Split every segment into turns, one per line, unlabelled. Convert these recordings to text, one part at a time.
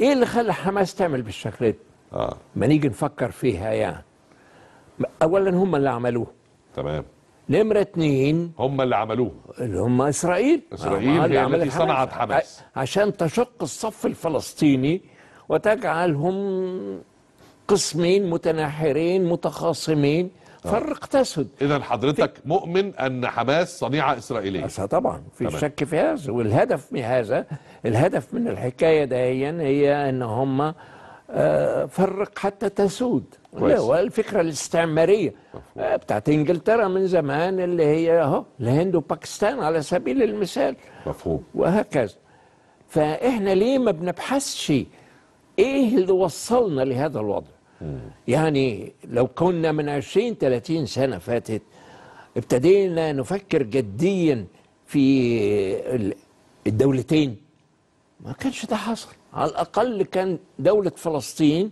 ايه اللي خلى حماس تعمل بالشكل ده؟ اه ما نيجي نفكر فيها يعني اولا هم اللي عملوه تمام نمرة اتنين هم اللي عملوه اللي هم اسرائيل اسرائيل هم آه، هي التي صنعت حماس عشان تشق الصف الفلسطيني وتجعلهم قسمين متناحرين متخاصمين آه. فرق تسد اذا حضرتك في... مؤمن ان حماس صنيعه اسرائيليه طبعا في طبعا. شك في هذا والهدف من هذا الهدف من الحكايه دهيا هي ان هم آه، فرق حتى تسود لا والفكره الفكره الاستعماريه آه، بتاعت انجلترا من زمان اللي هي اهو الهند وباكستان على سبيل المثال مفهوم وهكذا فاحنا ليه ما بنبحثش ايه اللي وصلنا لهذا الوضع يعني لو كنا من 20 30 سنة فاتت ابتدينا نفكر جديا في الدولتين ما كانش ده حصل على الأقل كان دولة فلسطين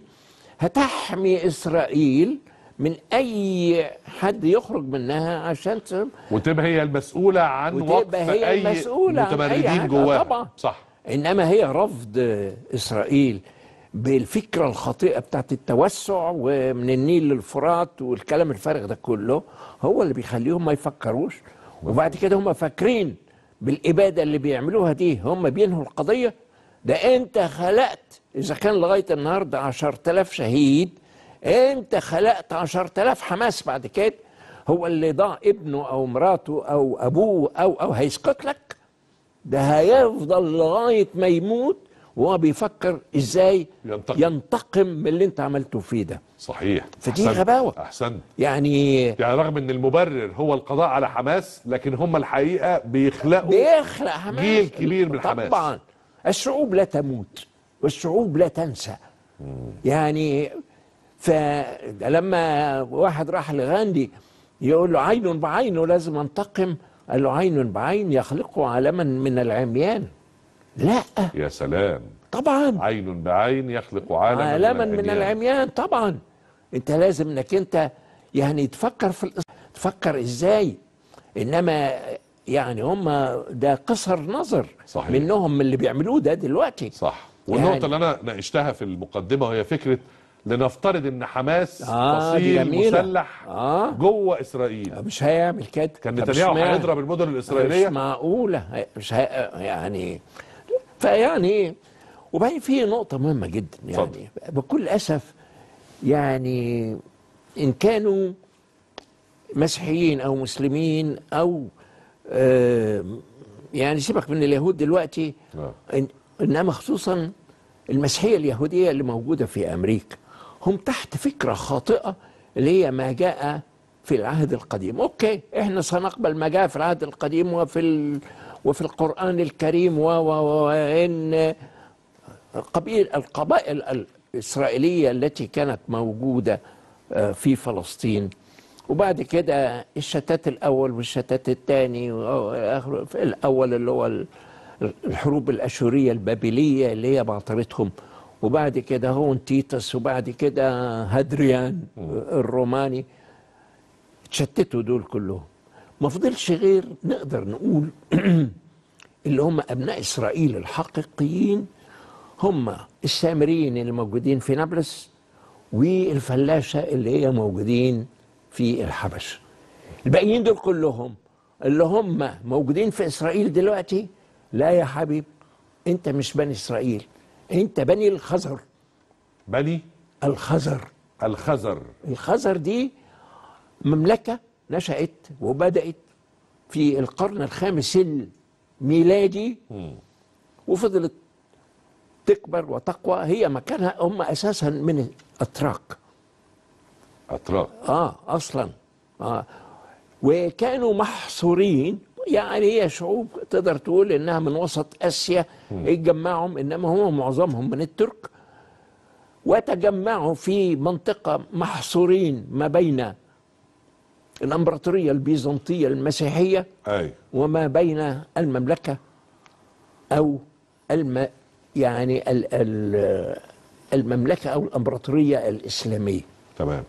هتحمي إسرائيل من اي حد يخرج منها عشان وتبقى هي المسؤوله عن وقف هي اي المسؤوله متمردين جواها طبعا صح انما هي رفض اسرائيل بالفكره الخاطئه بتاعت التوسع ومن النيل للفرات والكلام الفارغ ده كله هو اللي بيخليهم ما يفكروش وبعد كده هم فاكرين بالاباده اللي بيعملوها دي هم بينهوا القضيه ده انت خلقت اذا كان لغايه النهارده 10000 شهيد انت خلقت 10000 حماس بعد كده هو اللي ضاع ابنه او مراته او ابوه او او هيسقط لك ده هيفضل لغايه ما يموت وهو بيفكر ازاي ينتقم, ينتقم من اللي انت عملته فيه ده صحيح فدي أحسن. غباوه احسنت يعني يعني رغم ان المبرر هو القضاء على حماس لكن هم الحقيقه بيخلقوا بيخلق حماس جيل كبير من حماس طبعا الشعوب لا تموت والشعوب لا تنسى يعني فلما واحد راح لغاندي يقول له عين بعينه لازم انتقم قال له عين بعين يخلق عالما من العميان لا يا سلام طبعا عين بعين يخلق عالما عالما من, من العميان طبعا انت لازم انك انت يعني تفكر في الإص... تفكر ازاي انما يعني هم ده قصر نظر صحيح. منهم من اللي بيعملوه ده دلوقتي صح يعني والنقطه يعني اللي انا ناقشتها في المقدمه وهي فكره لنفترض ان حماس آه فصيل مسلح آه جوه اسرائيل آه، مش هيعمل كده كان نتنياهو هيضرب المدن الاسرائيليه مش معقوله مش يعني فيعني وبعدين في نقطة مهمة جدا يعني فضل. بكل أسف يعني إن كانوا مسيحيين أو مسلمين أو آه، يعني سيبك من اليهود دلوقتي آه. إن إنما خصوصا المسيحية اليهودية اللي موجودة في أمريكا هم تحت فكرة خاطئة اللي هي ما جاء في العهد القديم أوكي إحنا سنقبل ما جاء في العهد القديم وفي وفي القرآن الكريم و و إن قبيل القبائل الإسرائيلية التي كانت موجودة آه، في فلسطين وبعد كده الشتات الأول والشتات الثاني الأول اللي هو الحروب الأشورية البابلية اللي هي بعطرتهم وبعد كده هون تيتس وبعد كده هدريان الروماني تشتتوا دول كلهم ما فضلش غير نقدر نقول اللي هم أبناء إسرائيل الحقيقيين هم السامريين اللي موجودين في نابلس والفلاشة اللي هي موجودين في الحبش الباقيين دول كلهم اللي هم موجودين في إسرائيل دلوقتي لا يا حبيب أنت مش بني إسرائيل أنت بني الخزر بني الخزر الخزر الخزر دي مملكة نشأت وبدأت في القرن الخامس الميلادي وفضلت تكبر وتقوى هي مكانها هم أساسا من أتراك أتراك آه أصلا آه وكانوا محصورين يعني هي شعوب تقدر تقول انها من وسط اسيا اتجمعهم انما هم معظمهم من الترك وتجمعوا في منطقه محصورين ما بين الامبراطوريه البيزنطيه المسيحيه أي. وما بين المملكه او الم يعني ال ال المملكه او الامبراطوريه الاسلاميه تمام